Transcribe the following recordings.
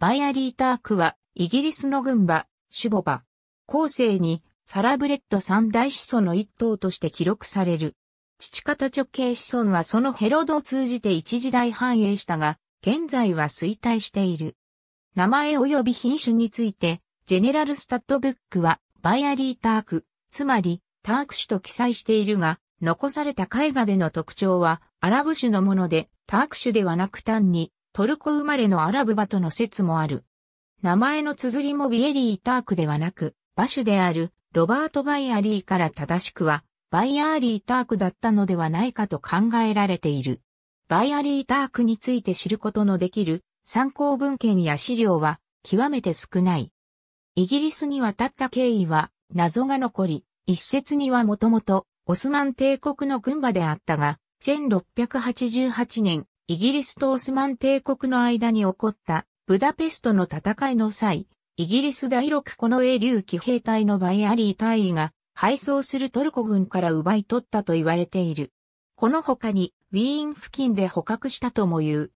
バイアリータークは、イギリスの群馬、シュボバ。後世に、サラブレッド三大子孫の一頭として記録される。父方直系子孫はそのヘロドを通じて一時代繁栄したが、現在は衰退している。名前及び品種について、ジェネラルスタッドブックは、バイアリーターク、つまり、ターク種と記載しているが、残された絵画での特徴は、アラブ種のもので、ターク種ではなく単に、トルコ生まれのアラブバとの説もある。名前の綴りもビエリー・タークではなく、馬主であるロバート・バイアリーから正しくは、バイアーリー・タークだったのではないかと考えられている。バイアリー・タークについて知ることのできる参考文献や資料は極めて少ない。イギリスに渡った経緯は謎が残り、一説にはもともとオスマン帝国の軍馬であったが、1688年イギリスとオスマン帝国の間に起こったブダペストの戦いの際、イギリス第六この英竜騎兵隊のバイアリー隊尉が敗走するトルコ軍から奪い取ったと言われている。この他にウィーン付近で捕獲したとも言う。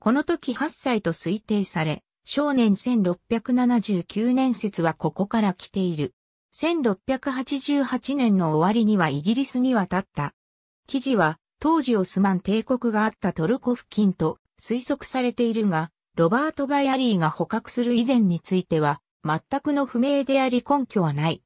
この時8歳と推定され、少年1679年説はここから来ている。1688年の終わりにはイギリスに渡った。記事は当時オスマン帝国があったトルコ付近と推測されているが、ロバート・バイアリーが捕獲する以前については、全くの不明であり根拠はない。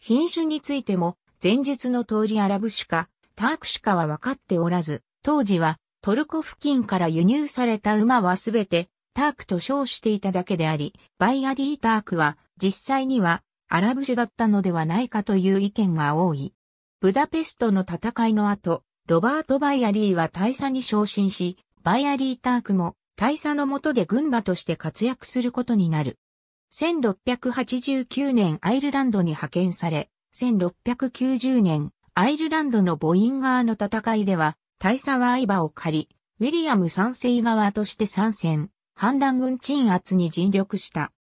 品種についても、前述の通りアラブ種か、ターク種かは分かっておらず、当時はトルコ付近から輸入された馬はすべてタークと称していただけであり、バイアリータークは実際にはアラブ種だったのではないかという意見が多い。ブダペストの戦いの後、ロバート・バイアリーは大佐に昇進し、バイアリー・タークも大佐の下で軍馬として活躍することになる。1689年アイルランドに派遣され、1690年アイルランドのボインガーの戦いでは、大佐は相場を借り、ウィリアム三世側として参戦、反乱軍鎮圧に尽力した。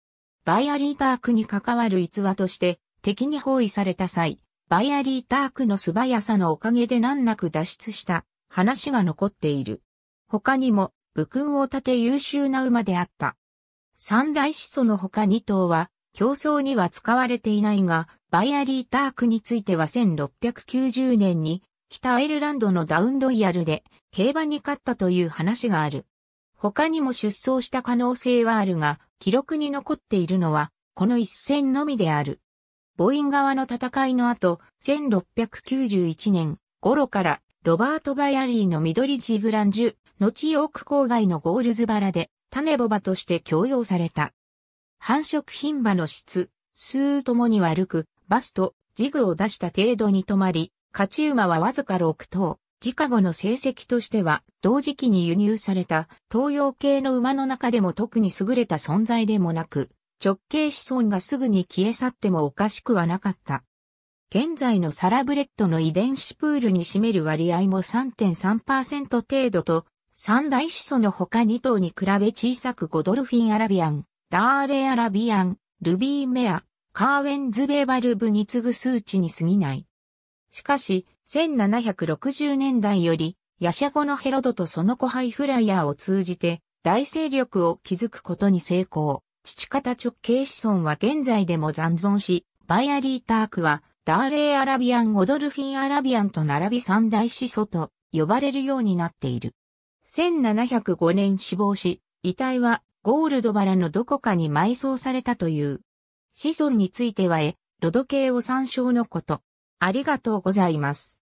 バイアリータークに関わる逸話として、敵に包囲された際、バイアリータークの素早さのおかげで難なく脱出した話が残っている。他にも武勲を立て優秀な馬であった。三大子祖の他2頭は競争には使われていないが、バイアリータークについては1690年に北アイルランドのダウンロイヤルで競馬に勝ったという話がある。他にも出走した可能性はあるが、記録に残っているのはこの一戦のみである。母ン側の戦いの後、1691年頃からロバート・バヤリーの緑ジグランジュ、後ヨーク郊外のゴールズバラで種ボバとして供用された。繁殖品馬の質、数ともに悪く、バスとジグを出した程度に止まり、勝ち馬はわずか6頭。自家後の成績としては、同時期に輸入された東洋系の馬の中でも特に優れた存在でもなく、直系子孫がすぐに消え去ってもおかしくはなかった。現在のサラブレッドの遺伝子プールに占める割合も3.3%程度と、三大子孫の他2頭に比べ小さくゴドルフィン・アラビアン、ダーレ・アラビアン、ルビー・メア、カーウェンズ・ベバルブに次ぐ数値に過ぎない。しかし、1760年代より、ヤシャゴのヘロドとその子ハイフライヤーを通じて、大勢力を築くことに成功。父方直系子孫は現在でも残存し、バイアリー・タークは、ダーレイ・アラビアン・オドルフィン・アラビアンと並び三大子祖と呼ばれるようになっている。1705年死亡し、遺体はゴールドバラのどこかに埋葬されたという。子孫については、え、ロド系を参照のこと。ありがとうございます。